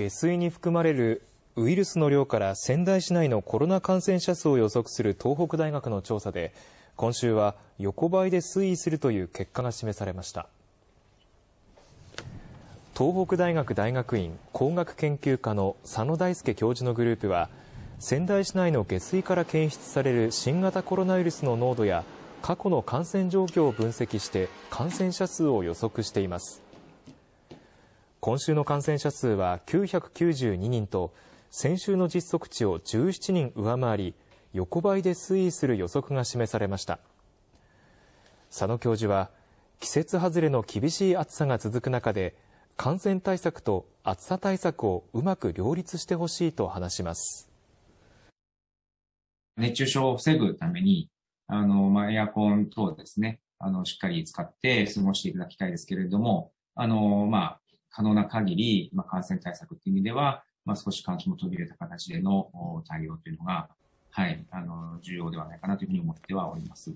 下水に含まれるウイルスの量から仙台市内のコロナ感染者数を予測する東北大学の調査で、今週は横ばいで推移するという結果が示されました。東北大学大学院工学研究科の佐野大輔教授のグループは、仙台市内の下水から検出される新型コロナウイルスの濃度や過去の感染状況を分析して感染者数を予測しています。今週の感染者数は992人と、先週の実測値を17人上回り、横ばいで推移する予測が示されました。佐野教授は、季節外れの厳しい暑さが続く中で、感染対策と暑さ対策をうまく両立してほしいと話します。熱中症を防ぐために、あの、まあ、エアコン等ですね、あの、しっかり使って過ごしていただきたいですけれども、あの、まあ、可能な限り、まあ、感染対策っていう意味では、まあ、少し換気も途切れた形での対応というのが、はい、あの、重要ではないかなというふうに思ってはおります。